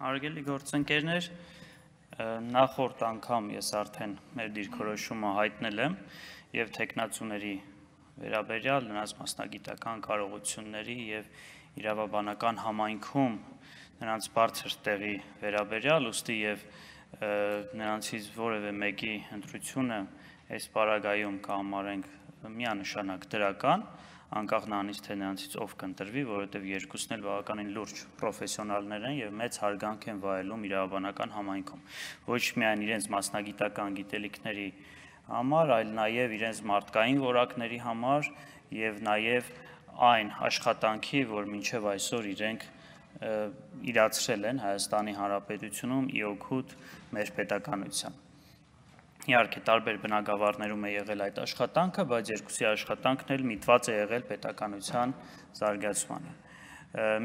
Հարգելի գործընկերներ, նախորդ անգամ ես արդեն մեր դիրքորոշումը հայտնել եմ եւ տեխնացուների վերաբերյալ նրանց մասնագիտական կարողությունների եւ իրավաբանական համայնքում նրանց բարձր տեղի վերաբերյալ ուստի եւ նրանցից որևէ մեկի ընտրությունը այս պարագայում կհամարենք միանշանակ դրական կա անկախ նրանից թե նրանցից ով կընտրվի, որովհետև երկուսն էլ բավականին լուրջ պրոֆեսիոնալներ են եւ մեծ հարգանք են վայելում իրավաբանական համայնքում։ Ոչ միայն իրենց մասնագիտական գիտելիքների համար, այլ նաեւ իրենց մարդկային որակների համար եւ նաեւ այն աշխատանքի, որ մինչեւ այսօր իրենք իրացրել են Հայաստանի Հանրապետությունում իօքուտ մեր պետականության։ Իհարկե տարբեր բնակավարներում է եղել այդ աշխատանքը, բայց երկուսի աշխատանքն էլ միտված է եղել պետականության զարգացմանը։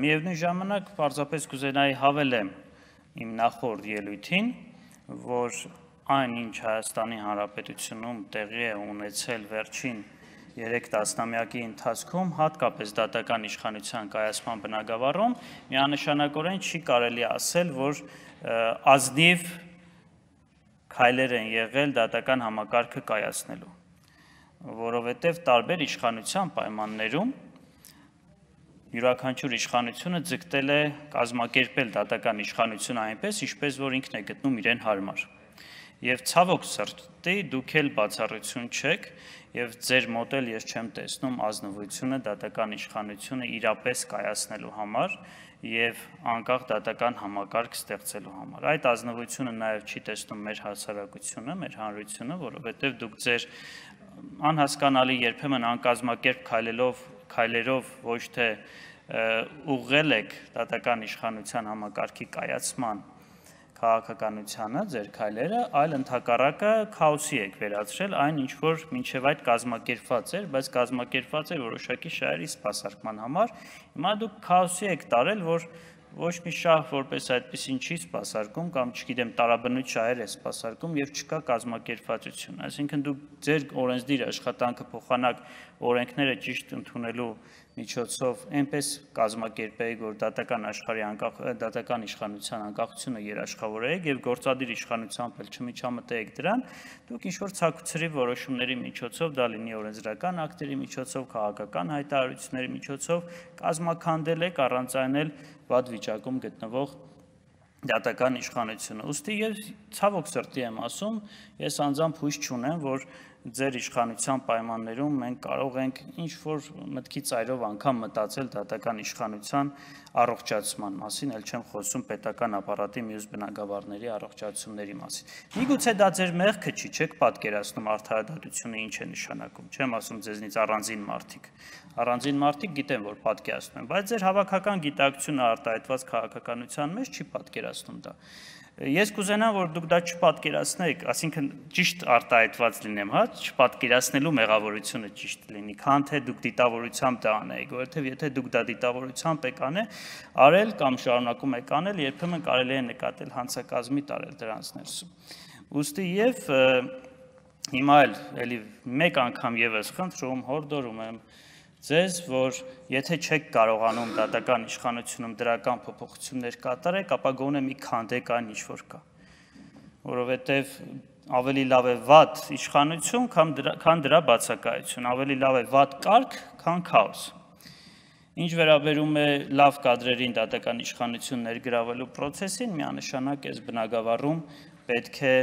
Միևնույն ժամանակ պարզապես կուզենայի հավելեմ իմ նախորդ ելույթին, որ այն ինչ Հայաստանի Հանրապետությունում տեղի է ունեցել վերջին 3 տասնամյակի ընթացքում, հատկապես դատական իշխանության կայացման բնագավառում, միանշանակորեն չի կարելի ասել, որ ազնիվ քայլեր են եղել դատական համակարգը կայացնելու, որովհետև տարբեր իշխանության պայմաններում յուրաքանչյուր իշխանությունը ձգտել է կազմակերպել դատական իշխանությունը այնպես, ինչպես որ ինքն է գտնում իրեն հարմար։ Եվ ցավոք սրտի դե դուք էլ բացառություն չեք եւ ձեր մոտ էլ ես չեմ տեսնում ազնվությունը դատական իշխանությունը իրապես կայացնելու համար եւ անկախ դատական համակարգ ստեղծելու համար։ Այդ ազնվությունը նաեւ չի տեսնում մեր հասարակությունը, մեր հանրությունը, որովհետեւ դուք ձեր անհասկանալի երբեմն անկազմակերպ քայլելով քայլերով ոչ թե ուղղել եք դատական իշխանության համակարգի կայացման քաղաքականությանը ձեր քայլերը, այլ ընդհակառակը քաոսի եք վերածրել այն ինչ որ մինչև այդ կազմակերպված էր, բայց կազմակերպված էր որոշակի շահերի սպասարկման համար։ Հիմա դուք քաոսի եք տարել, որ ոչ մի շահ որպես այդպեսին չի սпасարկում կամ չգիտեմ տարաբնույթ շահեր է սпасարկում եւ չկա կազմակերպվածություն այսինքն դուք ձեր օրենսդիր աշխատանքը փոխանակ օրենքները ճիշտ ընդունելու միջոցով այնպես կազմակերպեիք, որ դատական աշխարհի անկախ դատական իշխանության անկախությունը երաշխավորեիք եւ գործադիր իշխանությամբ էլ չմիջամտեիք դրան, դուք ինչ որ ցակուցրի որոշումների միջոցով, դա լինի օրենսդրական ակտերի միջոցով, քաղաքական հայտարարությունների միջոցով կազմականդել եք առանց այն էլ վատ վիճակում գտնվող դատական իշխանությունը։ Ոստի ես ցավոք սրտի եմ ասում, ես անձամբ հույս չունեմ, որ ձեր իշխանության պայմաններում մենք կարող ենք ինչ որ մտքի ծայրով անգամ մտածել դատական իշխանության առողջացման մասին, ել չեմ խոսում պետական ապարատի մյուս բնակավարների առողջացումների մասին։ Միգուցե դա ձեր մեղքը չի, չեք պատկերացնում արդարադատությունը ինչ է նշանակում։ Չեմ ասում ձեզնից առանձին մարդիկ։ Առանձին մարդիկ գիտեն, որ պատկերացնում են, բայց ձեր հավաքական գիտակցությունը արտահայտված քաղաքականության մեջ չի պատկերացնում դա։ Ես կուզենամ, որ դուք դա չպատկերացնեք, այսինքն ճիշտ արտահայտված լինեմ, հա, չպատկերացնելու մեղավորությունը ճիշտ լինի, քան թե դուք դիտավորությամբ դա անեք, որովհետև եթե դուք դա դիտավորությամբ եք անե, արել կամ շարունակում եք անել, երբեմն կարելի է նկատել հանցակազմի տարել դրանց ներսում։ Ոստի եւ հիմա էլ էլի մեկ անգամ եւս խնդրում, հորդորում եմ, եմ ձեզ, որ եթե չեք կարողանում դատական իշխանությունում դրական փոփոխություններ կատարել, ապա գոնե մի քանդեք այն ինչ որ կա։ Որովհետև ավելի լավ է վատ իշխանություն, քան դրա, քան դրա բացակայություն, ավելի լավ է վատ կարգ, քան քաոս։ Ինչ վերաբերում է լավ կadrերին դատական իշխանություն ներգրավելու process-ին, միանշանակ էս բնագավառում պետք է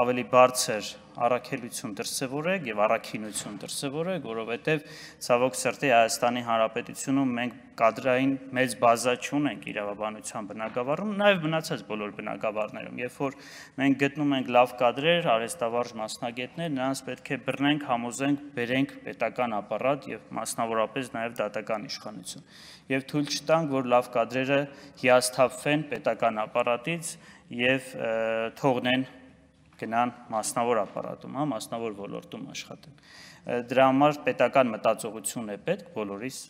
ավելի բարձր առաքելություն դրսևորեք եւ առաքինություն դրսևորեք, որովհետեւ ցավոք սրտի Հայաստանի Հանրապետությունում մենք կադրային մեծ բազա չունենք իրավաբանության բնակավարում, նաեւ մնացած բոլոր բնակավարներում։ Երբ որ մենք գտնում ենք լավ կադրեր, արհեստավարժ մասնագետներ, նրանց պետք է բռնենք, համոզենք, բերենք պետական ապարատ եւ մասնավորապես նաեւ դատական իշխանություն։ Եվ թույլ չտանք, որ լավ կադրերը հիասթափվեն պետական ապարատից եւ թողնեն գնան մասնավոր ապարատում, հա, մասնավոր ոլորտում աշխատեն։ Դրա համար պետական մտածողություն է պետք բոլորիս